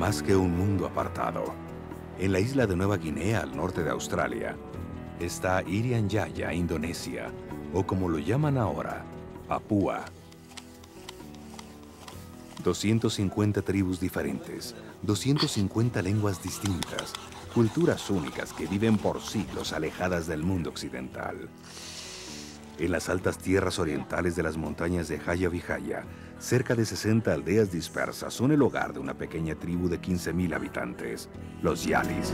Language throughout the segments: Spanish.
más que un mundo apartado. En la isla de Nueva Guinea, al norte de Australia, está Irian Yaya, Indonesia, o como lo llaman ahora, Papúa. 250 tribus diferentes, 250 lenguas distintas, culturas únicas que viven por siglos alejadas del mundo occidental. En las altas tierras orientales de las montañas de Jaya Vijaya cerca de 60 aldeas dispersas son el hogar de una pequeña tribu de 15.000 habitantes, los Yalis.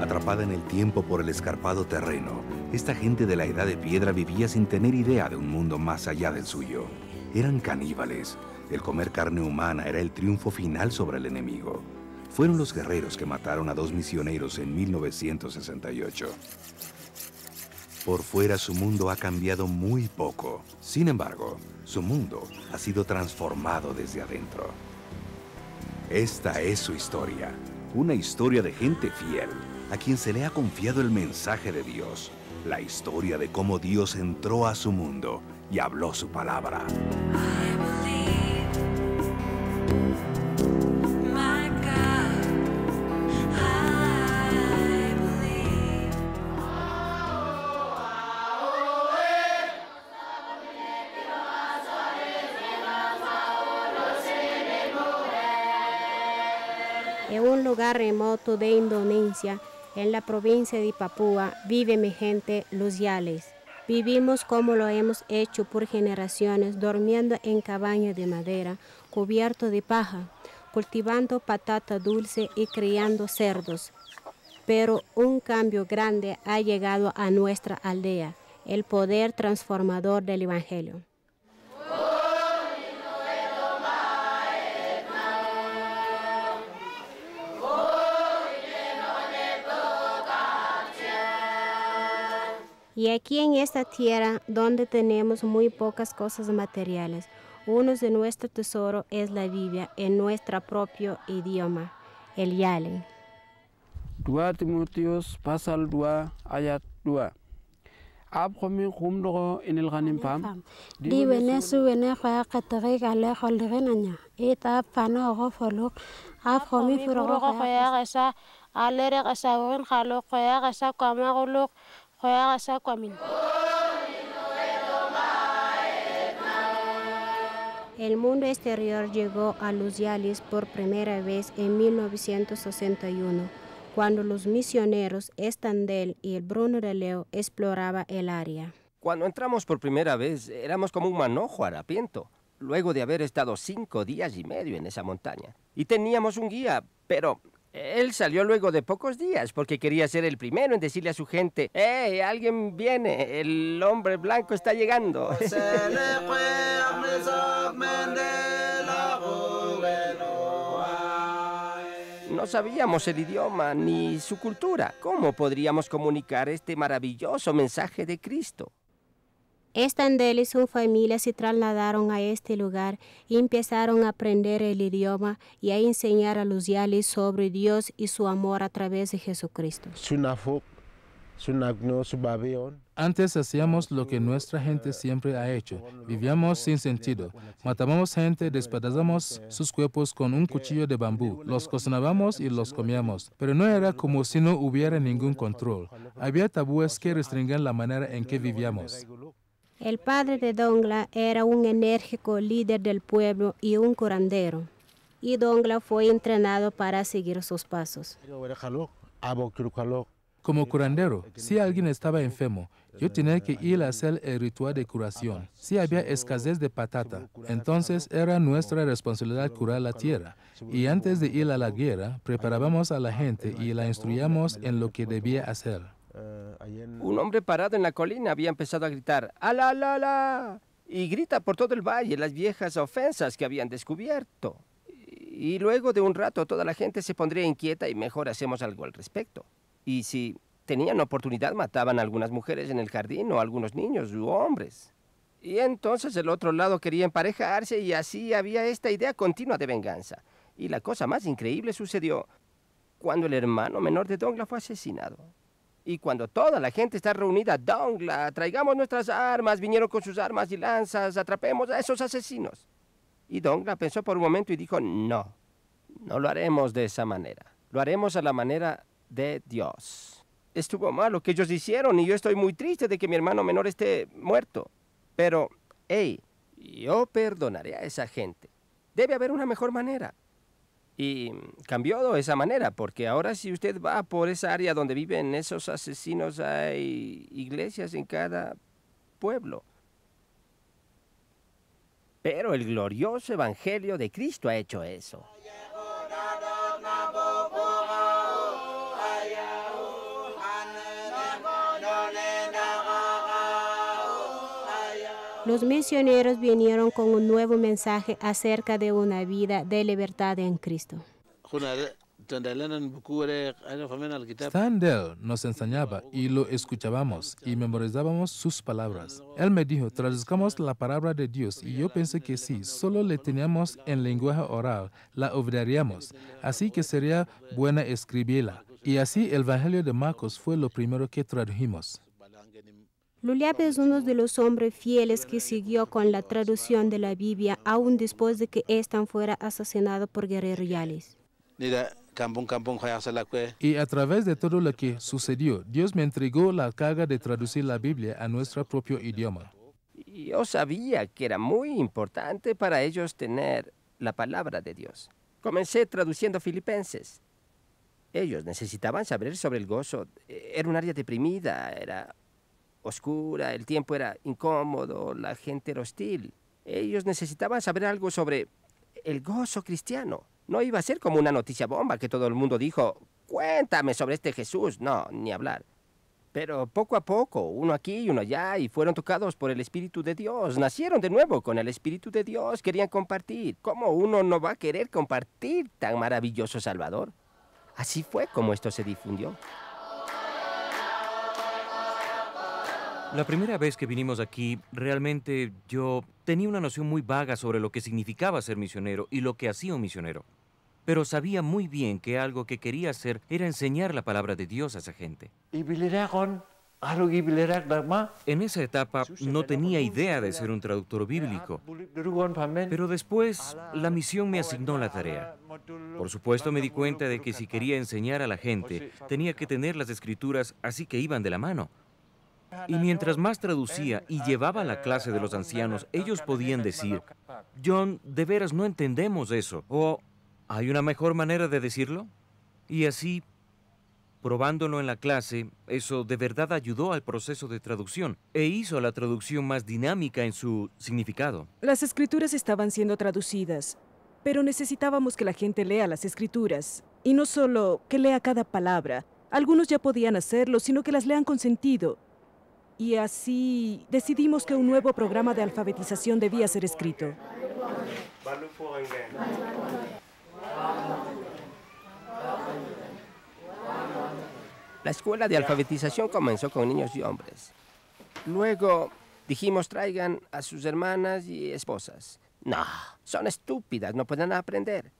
Atrapada en el tiempo por el escarpado terreno, esta gente de la edad de piedra vivía sin tener idea de un mundo más allá del suyo. Eran caníbales. El comer carne humana era el triunfo final sobre el enemigo fueron los guerreros que mataron a dos misioneros en 1968. Por fuera su mundo ha cambiado muy poco. Sin embargo, su mundo ha sido transformado desde adentro. Esta es su historia. Una historia de gente fiel, a quien se le ha confiado el mensaje de Dios. La historia de cómo Dios entró a su mundo y habló su palabra. En un lugar remoto de Indonesia, en la provincia de Papúa, vive mi gente, los yales. Vivimos como lo hemos hecho por generaciones, durmiendo en cabañas de madera, cubierto de paja, cultivando patata dulce y criando cerdos. Pero un cambio grande ha llegado a nuestra aldea, el poder transformador del Evangelio. Y aquí en esta tierra, donde tenemos muy pocas cosas materiales, uno de nuestro tesoro es la Biblia en nuestro propio idioma, el Yale. 2 Timoteos pasal dua, ayat dua. Abkomi kumdogo inil ganim pam. Di wene su wene kwa katagig ale kholdigin anya. Et pano ogo foluk. Abkomi furogo kwa kasa alere kasa khaluk kasa el mundo exterior llegó a Los Yalis por primera vez en 1961, cuando los misioneros Estandel y el Bruno de Leo exploraba el área. Cuando entramos por primera vez, éramos como un manojo harapiento, luego de haber estado cinco días y medio en esa montaña. Y teníamos un guía, pero él salió luego de pocos días porque quería ser el primero en decirle a su gente, ¡Hey, alguien viene! El hombre blanco está llegando. No sabíamos el idioma ni su cultura. ¿Cómo podríamos comunicar este maravilloso mensaje de Cristo? él y su familia se trasladaron a este lugar y empezaron a aprender el idioma y a enseñar a los yales sobre Dios y su amor a través de Jesucristo. Antes hacíamos lo que nuestra gente siempre ha hecho. Vivíamos sin sentido. Matábamos gente, despedazábamos sus cuerpos con un cuchillo de bambú. Los cocinábamos y los comíamos. Pero no era como si no hubiera ningún control. Había tabúes que restringían la manera en que vivíamos. El padre de Dongla era un enérgico líder del pueblo y un curandero, y Dongla fue entrenado para seguir sus pasos. Como curandero, si alguien estaba enfermo, yo tenía que ir a hacer el ritual de curación. Si había escasez de patata, entonces era nuestra responsabilidad curar la tierra. Y antes de ir a la guerra, preparábamos a la gente y la instruíamos en lo que debía hacer. Eh, un hombre parado en la colina había empezado a gritar ¡Ala, ala, ala! Y grita por todo el valle las viejas ofensas que habían descubierto. Y luego de un rato toda la gente se pondría inquieta y mejor hacemos algo al respecto. Y si tenían oportunidad mataban a algunas mujeres en el jardín o a algunos niños u hombres. Y entonces el otro lado quería emparejarse y así había esta idea continua de venganza. Y la cosa más increíble sucedió cuando el hermano menor de Dongla fue asesinado. Y cuando toda la gente está reunida, Dongla, traigamos nuestras armas, vinieron con sus armas y lanzas, atrapemos a esos asesinos. Y Dongla pensó por un momento y dijo, no, no lo haremos de esa manera, lo haremos a la manera de Dios. Estuvo mal lo que ellos hicieron y yo estoy muy triste de que mi hermano menor esté muerto. Pero, hey, yo perdonaré a esa gente. Debe haber una mejor manera. Y cambió de esa manera, porque ahora si usted va por esa área donde viven esos asesinos, hay iglesias en cada pueblo. Pero el glorioso Evangelio de Cristo ha hecho eso. los misioneros vinieron con un nuevo mensaje acerca de una vida de libertad en Cristo. Sandel nos enseñaba y lo escuchábamos y memorizábamos sus palabras. Él me dijo, traduzcamos la palabra de Dios y yo pensé que si solo le teníamos en lenguaje oral, la olvidaríamos. Así que sería buena escribirla. Y así el Evangelio de Marcos fue lo primero que tradujimos. Luliab es uno de los hombres fieles que siguió con la traducción de la Biblia aún después de que Estan fuera asesinado por guerreros Y a través de todo lo que sucedió, Dios me entregó la carga de traducir la Biblia a nuestro propio idioma. Yo sabía que era muy importante para ellos tener la palabra de Dios. Comencé traduciendo filipenses. Ellos necesitaban saber sobre el gozo. Era un área deprimida, era oscura, el tiempo era incómodo, la gente era hostil. Ellos necesitaban saber algo sobre el gozo cristiano. No iba a ser como una noticia bomba que todo el mundo dijo, cuéntame sobre este Jesús. No, ni hablar. Pero poco a poco, uno aquí y uno allá, y fueron tocados por el Espíritu de Dios. Nacieron de nuevo con el Espíritu de Dios, querían compartir. ¿Cómo uno no va a querer compartir tan maravilloso Salvador? Así fue como esto se difundió. La primera vez que vinimos aquí, realmente yo tenía una noción muy vaga sobre lo que significaba ser misionero y lo que hacía un misionero. Pero sabía muy bien que algo que quería hacer era enseñar la palabra de Dios a esa gente. En esa etapa no tenía idea de ser un traductor bíblico, pero después la misión me asignó la tarea. Por supuesto me di cuenta de que si quería enseñar a la gente, tenía que tener las escrituras así que iban de la mano. Y mientras más traducía y llevaba la clase de los ancianos, ellos podían decir, John, de veras no entendemos eso. O, ¿hay una mejor manera de decirlo? Y así, probándolo en la clase, eso de verdad ayudó al proceso de traducción e hizo la traducción más dinámica en su significado. Las escrituras estaban siendo traducidas, pero necesitábamos que la gente lea las escrituras, y no solo que lea cada palabra. Algunos ya podían hacerlo, sino que las lean con sentido, y así decidimos que un nuevo programa de alfabetización debía ser escrito. La escuela de alfabetización comenzó con niños y hombres. Luego dijimos traigan a sus hermanas y esposas. No, son estúpidas, no pueden aprender.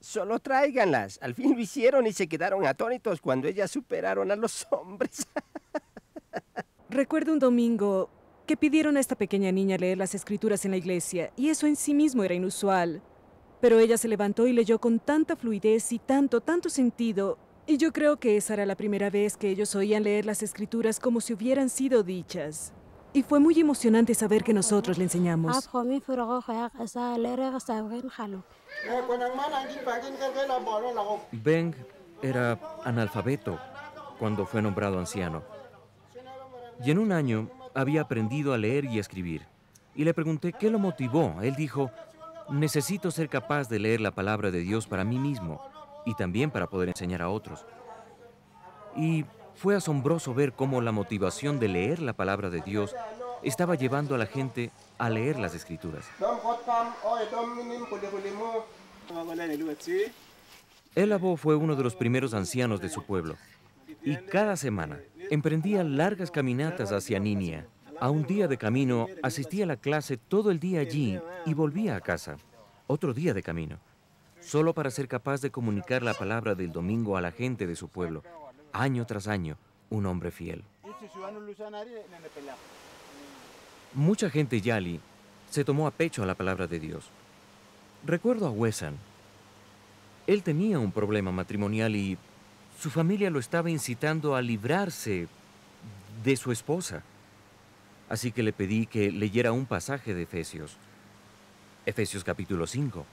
Solo tráiganlas. Al fin lo hicieron y se quedaron atónitos cuando ellas superaron a los hombres. Recuerdo un domingo que pidieron a esta pequeña niña leer las escrituras en la iglesia, y eso en sí mismo era inusual. Pero ella se levantó y leyó con tanta fluidez y tanto, tanto sentido, y yo creo que esa era la primera vez que ellos oían leer las escrituras como si hubieran sido dichas. Y fue muy emocionante saber que nosotros le enseñamos. Ah, Beng era analfabeto cuando fue nombrado anciano. Y en un año había aprendido a leer y escribir. Y le pregunté qué lo motivó. Él dijo, necesito ser capaz de leer la palabra de Dios para mí mismo y también para poder enseñar a otros. Y fue asombroso ver cómo la motivación de leer la palabra de Dios estaba llevando a la gente a leer las escrituras. El abó fue uno de los primeros ancianos de su pueblo y cada semana Emprendía largas caminatas hacia Niña. A un día de camino asistía a la clase todo el día allí y volvía a casa. Otro día de camino. Solo para ser capaz de comunicar la palabra del domingo a la gente de su pueblo. Año tras año, un hombre fiel. Mucha gente yali se tomó a pecho a la palabra de Dios. Recuerdo a Wesan. Él tenía un problema matrimonial y su familia lo estaba incitando a librarse de su esposa. Así que le pedí que leyera un pasaje de Efesios, Efesios capítulo 5.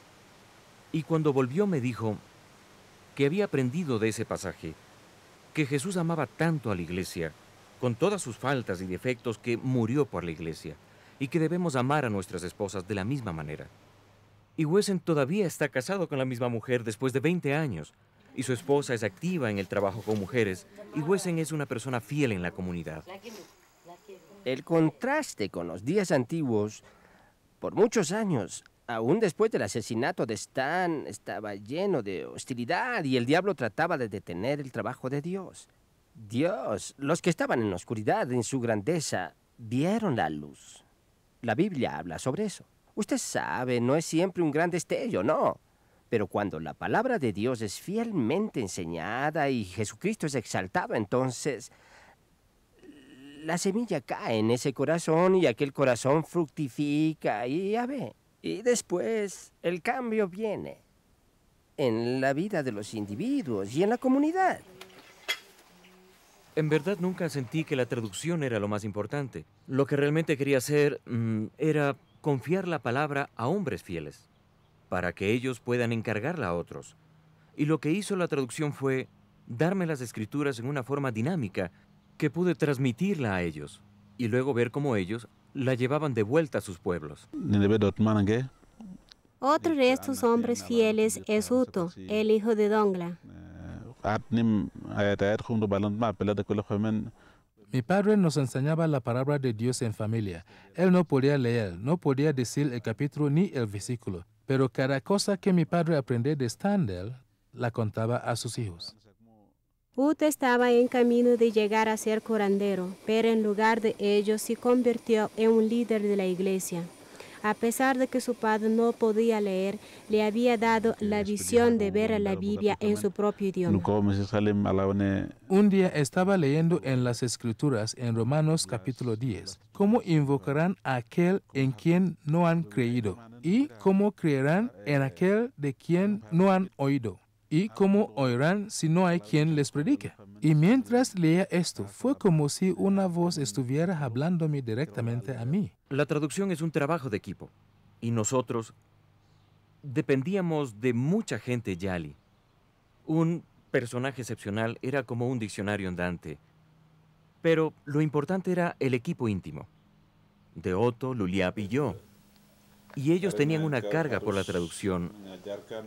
Y cuando volvió me dijo que había aprendido de ese pasaje, que Jesús amaba tanto a la iglesia, con todas sus faltas y defectos, que murió por la iglesia, y que debemos amar a nuestras esposas de la misma manera. Y Wesen todavía está casado con la misma mujer después de 20 años, y su esposa es activa en el trabajo con mujeres y Huesen es una persona fiel en la comunidad. El contraste con los días antiguos, por muchos años, aún después del asesinato de Stan, estaba lleno de hostilidad y el diablo trataba de detener el trabajo de Dios. Dios, los que estaban en la oscuridad, en su grandeza, vieron la luz. La Biblia habla sobre eso. Usted sabe, no es siempre un gran destello, no. Pero cuando la palabra de Dios es fielmente enseñada y Jesucristo es exaltado, entonces la semilla cae en ese corazón y aquel corazón fructifica y ya ve. Y después el cambio viene en la vida de los individuos y en la comunidad. En verdad nunca sentí que la traducción era lo más importante. Lo que realmente quería hacer mm, era confiar la palabra a hombres fieles para que ellos puedan encargarla a otros. Y lo que hizo la traducción fue darme las escrituras en una forma dinámica que pude transmitirla a ellos y luego ver cómo ellos la llevaban de vuelta a sus pueblos. Otro de estos hombres fieles es Uto, el hijo de Dongla. Eh, Mi padre nos enseñaba la palabra de Dios en familia. Él no podía leer, no podía decir el capítulo ni el versículo. Pero cada cosa que mi padre aprendió de Stendhal la contaba a sus hijos. Ut estaba en camino de llegar a ser curandero, pero en lugar de ello se convirtió en un líder de la iglesia. A pesar de que su padre no podía leer, le había dado la visión de ver la Biblia en su propio idioma. Eh". Un día estaba leyendo en las Escrituras, en Romanos capítulo 10, cómo invocarán a aquel en quien no han creído y cómo creerán en aquel de quien no han oído. ¿Y cómo oirán si no hay quien les predique? Y mientras leía esto, fue como si una voz estuviera hablándome directamente a mí. La traducción es un trabajo de equipo y nosotros dependíamos de mucha gente yali. Un personaje excepcional era como un diccionario andante, pero lo importante era el equipo íntimo, de Otto, Luliap y yo. Y ellos tenían una carga por la traducción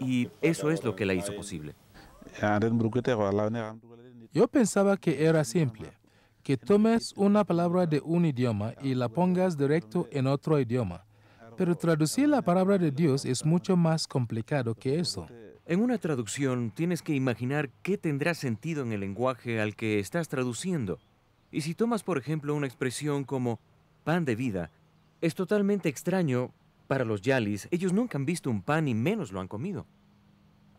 y eso es lo que la hizo posible. Yo pensaba que era simple, que tomes una palabra de un idioma y la pongas directo en otro idioma. Pero traducir la palabra de Dios es mucho más complicado que eso. En una traducción tienes que imaginar qué tendrá sentido en el lenguaje al que estás traduciendo. Y si tomas, por ejemplo, una expresión como pan de vida, es totalmente extraño para los yalis. Ellos nunca han visto un pan y menos lo han comido.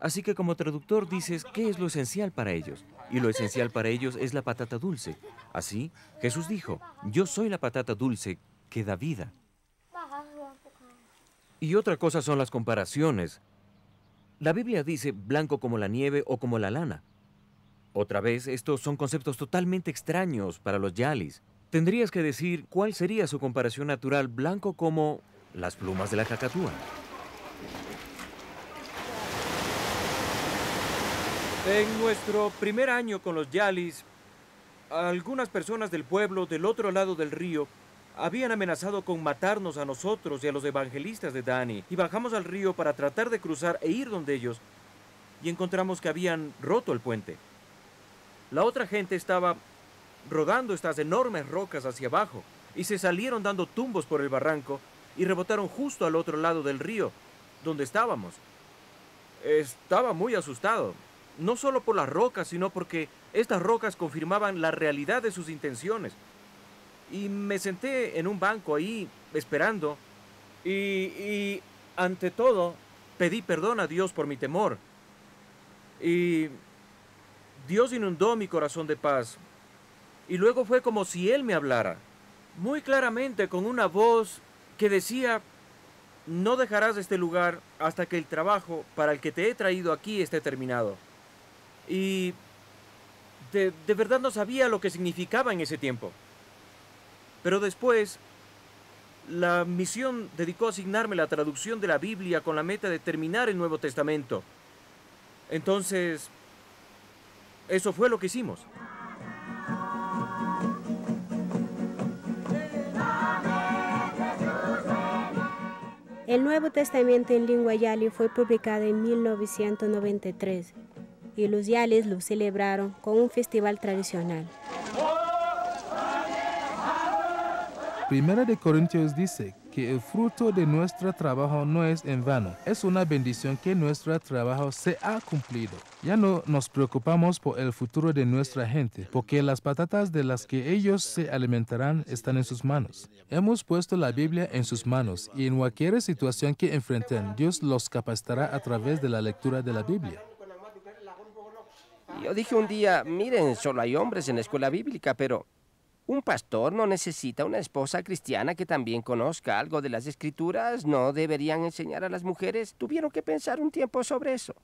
Así que como traductor dices, ¿qué es lo esencial para ellos? Y lo esencial para ellos es la patata dulce. Así, Jesús dijo, yo soy la patata dulce que da vida. Y otra cosa son las comparaciones. La Biblia dice blanco como la nieve o como la lana. Otra vez, estos son conceptos totalmente extraños para los yalis. Tendrías que decir cuál sería su comparación natural blanco como las plumas de la jacatúa? En nuestro primer año con los Yalis, algunas personas del pueblo del otro lado del río habían amenazado con matarnos a nosotros y a los evangelistas de Dani, y bajamos al río para tratar de cruzar e ir donde ellos, y encontramos que habían roto el puente. La otra gente estaba rodando estas enormes rocas hacia abajo, y se salieron dando tumbos por el barranco y rebotaron justo al otro lado del río, donde estábamos. Estaba muy asustado, no solo por las rocas, sino porque estas rocas confirmaban la realidad de sus intenciones. Y me senté en un banco ahí esperando y, ante todo pedí perdón a Dios por mi temor. Y Dios inundó mi corazón de paz. Y luego fue como si Él me hablara, muy claramente con una voz que decía, no dejarás este lugar hasta que el trabajo para el que te he traído aquí esté terminado. Y de, verdad no sabía lo que significaba en ese tiempo. Pero después, la misión dedicó a asignarme la traducción de la Biblia con la meta de terminar el Nuevo Testamento. Entonces, eso fue lo que hicimos. El Nuevo Testamento en lengua yali fue publicado en 1993 y los yales lo celebraron con un festival tradicional. Primera de Corintios dice que el fruto de nuestro trabajo no es en vano. Es una bendición que nuestro trabajo se ha cumplido. Ya no nos preocupamos por el futuro de nuestra gente, porque las patatas de las que ellos se alimentarán están en sus manos. Hemos puesto la Biblia en sus manos y en cualquier situación que enfrenten, Dios los capacitará a través de la lectura de la Biblia. Yo dije un día, miren, solo hay hombres en la escuela bíblica, pero un pastor no necesita una esposa cristiana que también conozca algo de las escrituras. No deberían enseñar a las mujeres. Tuvieron que pensar un tiempo sobre eso.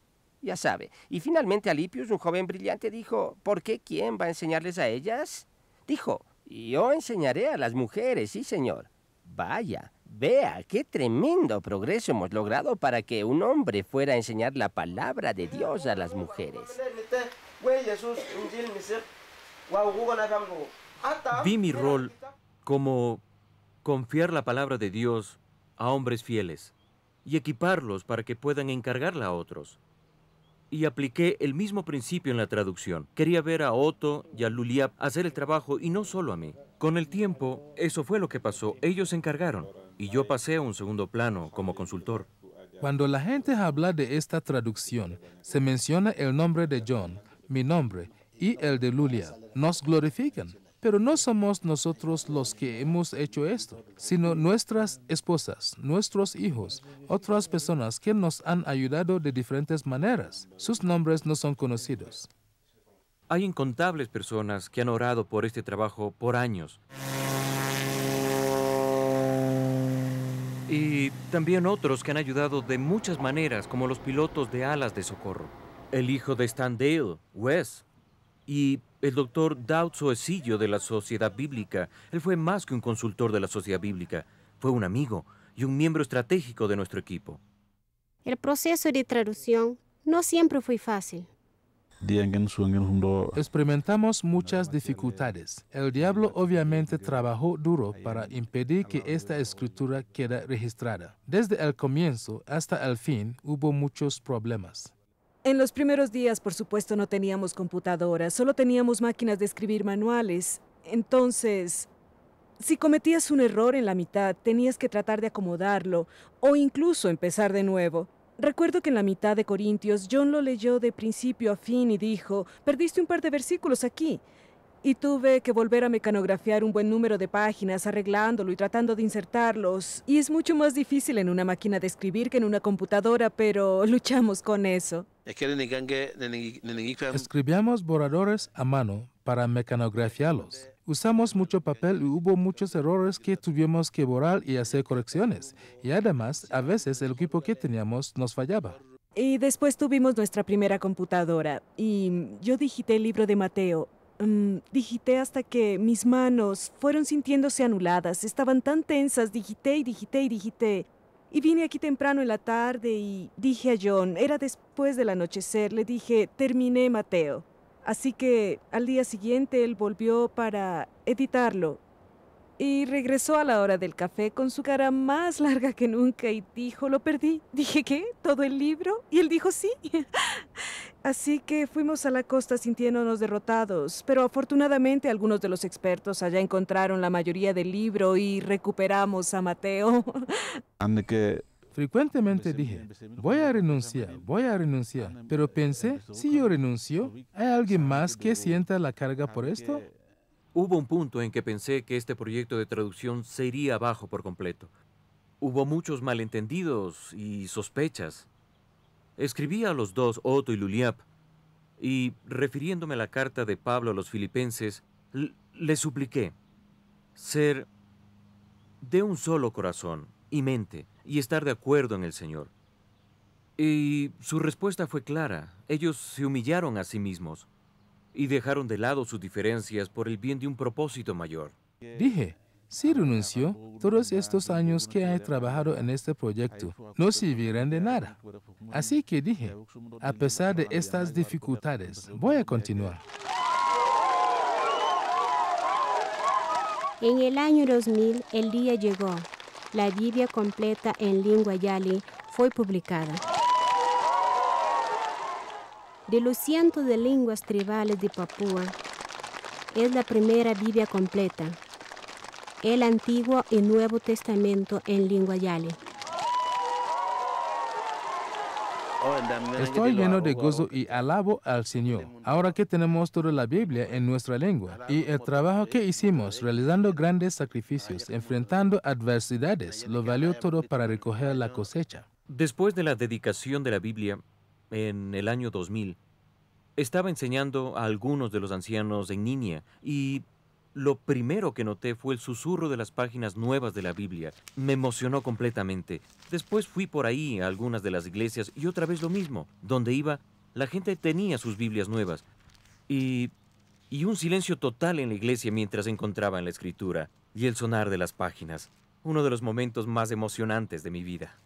Ya sabe. Y finalmente Alipius, un joven brillante, dijo, ¿por qué quién va a enseñarles a ellas? Dijo, yo enseñaré a las mujeres, sí señor. Vaya, vea, qué tremendo progreso hemos logrado para que un hombre fuera a enseñar la palabra de Dios a las mujeres. Vi mi rol como confiar la palabra de Dios a hombres fieles y equiparlos para que puedan encargarla a otros. Y apliqué el mismo principio en la traducción. Quería ver a Otto y a Luliap hacer el trabajo y no solo a mí. Con el tiempo, eso fue lo que pasó. Ellos se encargaron y yo pasé a un segundo plano como consultor. Cuando la gente habla de esta traducción, se menciona el nombre de John, mi nombre y el de Lulia nos glorifican. Pero no somos nosotros los que hemos hecho esto, sino nuestras esposas, nuestros hijos, otras personas que nos han ayudado de diferentes maneras. Sus nombres no son conocidos. Hay incontables personas que han orado por este trabajo por años. Y también otros que han ayudado de muchas maneras, como los pilotos de alas de socorro el hijo de Stan Dale, Wes, y el doctor Daud Soecillo de la Sociedad Bíblica. Él fue más que un consultor de la Sociedad Bíblica, fue un amigo y un miembro estratégico de nuestro equipo. El proceso de traducción no siempre fue fácil. Experimentamos muchas dificultades. El diablo obviamente trabajó duro para impedir que esta escritura quede registrada. Desde el comienzo hasta el fin hubo muchos problemas. En los primeros días, por supuesto, no teníamos computadoras, solo teníamos máquinas de escribir manuales. Entonces, si cometías un error en la mitad, tenías que tratar de acomodarlo o incluso empezar de nuevo. Recuerdo que en la mitad de Corintios, John lo leyó de principio a fin y dijo, perdiste un par de versículos aquí, y tuve que volver a mecanografiar un buen número de páginas arreglándolo y tratando de insertarlos. Y es mucho más difícil en una máquina de escribir que en una computadora, pero luchamos con eso. Escribíamos borradores a mano para mecanografiarlos. Usamos mucho papel y hubo muchos errores que tuvimos que borrar y hacer correcciones. Y además, a veces el equipo que teníamos nos fallaba. Y después tuvimos nuestra primera computadora y yo digité el libro de Mateo Mm, digité hasta que mis manos fueron sintiéndose anuladas, estaban tan tensas, digité y digité y digité. Y vine aquí temprano en la tarde y dije a John, era después del anochecer, le dije, terminé Mateo. Así que al día siguiente él volvió para editarlo y regresó a la hora del café con su cara más larga que nunca y dijo, lo perdí. Dije, ¿qué? ¿Todo el libro? Y él dijo, sí. Así que fuimos a la costa sintiéndonos derrotados, pero afortunadamente algunos de los expertos allá encontraron la mayoría del libro y recuperamos a Mateo. Frecuentemente dije, voy a renunciar, voy a renunciar, pero pensé, si yo renuncio, ¿hay alguien más que sienta la carga por esto? Hubo un punto en que pensé que este proyecto de traducción se iría abajo por completo. Hubo muchos malentendidos y sospechas. Escribí a los dos, Otto y Luliap, y refiriéndome a la carta de Pablo a los filipenses, les supliqué ser de un solo corazón y mente y estar de acuerdo en el Señor. Y su respuesta fue clara. Ellos se humillaron a sí mismos y dejaron de lado sus diferencias por el bien de un propósito mayor. Dije, si renunció, todos estos años que he trabajado en este proyecto no servirán de nada. Así que dije, a pesar de estas dificultades, voy a continuar. En el año 2000, el día llegó. La Biblia completa en lengua yali fue publicada. De los cientos de lenguas tribales de Papúa, es la primera Biblia completa el Antiguo y Nuevo Testamento en lengua yale. Estoy lleno de gozo y alabo al Señor. Ahora que tenemos toda la Biblia en nuestra lengua y el trabajo que hicimos realizando grandes sacrificios, enfrentando adversidades, lo valió todo para recoger la cosecha. Después de la dedicación de la Biblia, en el año 2000, estaba enseñando a algunos de los ancianos en Niña y lo primero que noté fue el susurro de las páginas nuevas de la Biblia. Me emocionó completamente. Después fui por ahí a algunas de las iglesias y otra vez lo mismo. Donde iba, la gente tenía sus Biblias nuevas. Y... y un silencio total en la iglesia mientras encontraba en la escritura y el sonar de las páginas. Uno de los momentos más emocionantes de mi vida.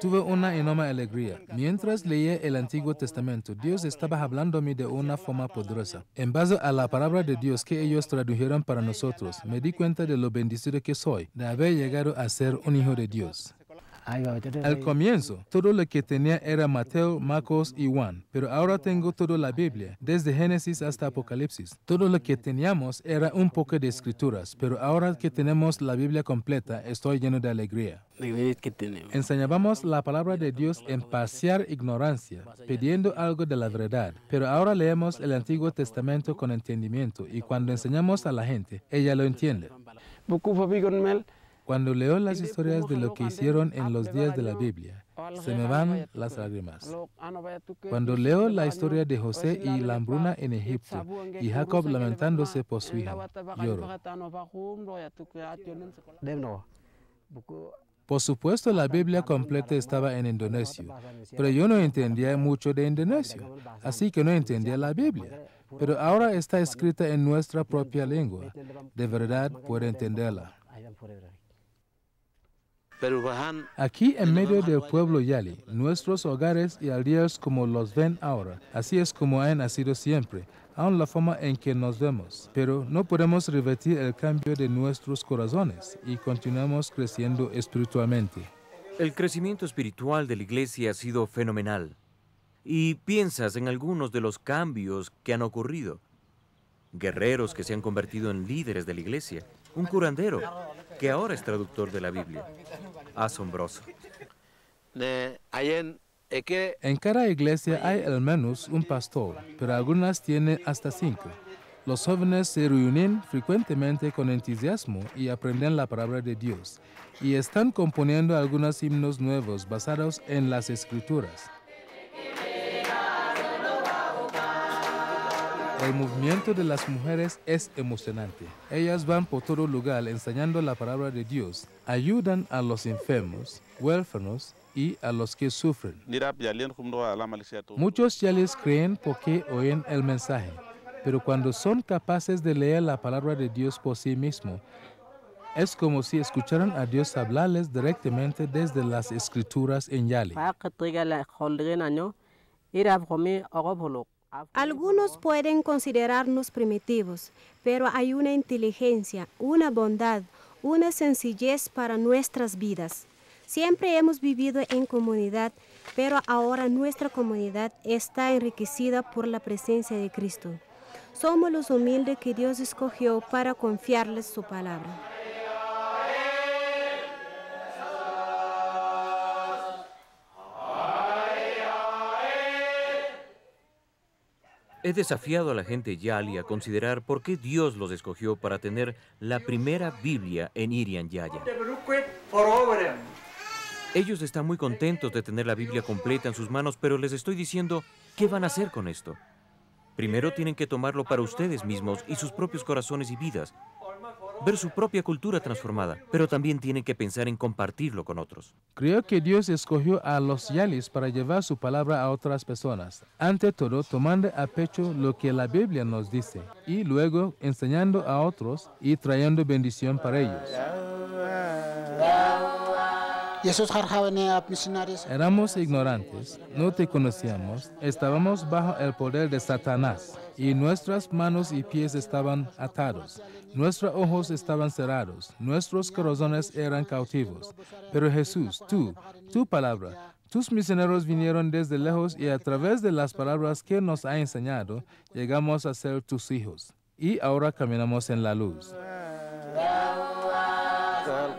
Tuve una enorme alegría. Mientras leía el Antiguo Testamento, Dios estaba hablándome de una forma poderosa. En base a la palabra de Dios que ellos tradujeron para nosotros, me di cuenta de lo bendecido que soy, de haber llegado a ser un hijo de Dios. Al comienzo, todo lo que tenía era Mateo, Marcos y Juan, pero ahora tengo toda la Biblia, desde Génesis hasta Apocalipsis. Todo lo que teníamos era un poco de escrituras, pero ahora que tenemos la Biblia completa, estoy lleno de alegría. Enseñábamos la palabra de Dios en pasear ignorancia, pidiendo algo de la verdad, pero ahora leemos el Antiguo Testamento con entendimiento y cuando enseñamos a la gente, ella lo entiende. Cuando leo las historias de lo que hicieron en los días de la Biblia, se me van las lágrimas. Cuando leo la historia de José y la en Egipto y Jacob lamentándose por su hija, lloro. Por supuesto, la Biblia completa estaba en indonesio, pero yo no entendía mucho de indonesio, así que no entendía la Biblia. Pero ahora está escrita en nuestra propia lengua. De verdad, puedo entenderla. Aquí en medio del pueblo Yali, nuestros hogares y aldeas como los ven ahora, así es como han nacido siempre, aún la forma en que nos vemos. Pero no podemos revertir el cambio de nuestros corazones y continuamos creciendo espiritualmente. El crecimiento espiritual de la iglesia ha sido fenomenal. Y piensas en algunos de los cambios que han ocurrido. Guerreros que se han convertido en líderes de la iglesia. Un curandero que ahora es traductor de la Biblia asombroso. En cada iglesia hay al menos un pastor, pero algunas tienen hasta cinco. Los jóvenes se reúnen frecuentemente con entusiasmo y aprenden la palabra de Dios, y están componiendo algunos himnos nuevos basados en las escrituras. El movimiento de las mujeres es emocionante. Ellas van por todo lugar enseñando la palabra de Dios. Ayudan a los enfermos, huérfanos y a los que sufren. Muchos chiles creen porque oyen el mensaje, pero cuando son capaces de leer la palabra de Dios por sí mismos, es como si escucharan a Dios hablarles directamente desde las escrituras en Yali. Algunos pueden considerarnos primitivos, pero hay una inteligencia, una bondad, una sencillez para nuestras vidas. Siempre hemos vivido en comunidad, pero ahora nuestra comunidad está enriquecida por la presencia de Cristo. Somos los humildes que Dios escogió para confiarles su palabra. He desafiado a la gente Yali a considerar por qué Dios los escogió para tener la primera Biblia en Irian Yaya. Ellos están muy contentos de tener la Biblia completa en sus manos, pero les estoy diciendo, ¿qué van a hacer con esto? Primero tienen que tomarlo para ustedes mismos y sus propios corazones y vidas, ver su propia cultura transformada, pero también tiene que pensar en compartirlo con otros. Creo que Dios escogió a los yalis para llevar su palabra a otras personas, ante todo tomando a pecho lo que la Biblia nos dice y luego enseñando a otros y trayendo bendición para ellos. Éramos ignorantes, no te conocíamos, estábamos bajo el poder de Satanás y nuestras manos y pies estaban atados, nuestros ojos estaban cerrados, nuestros corazones eran cautivos. Pero Jesús, tú, tu palabra, tus misioneros vinieron desde lejos y a través de las palabras que nos ha enseñado, llegamos a ser tus hijos. Y ahora caminamos en la luz.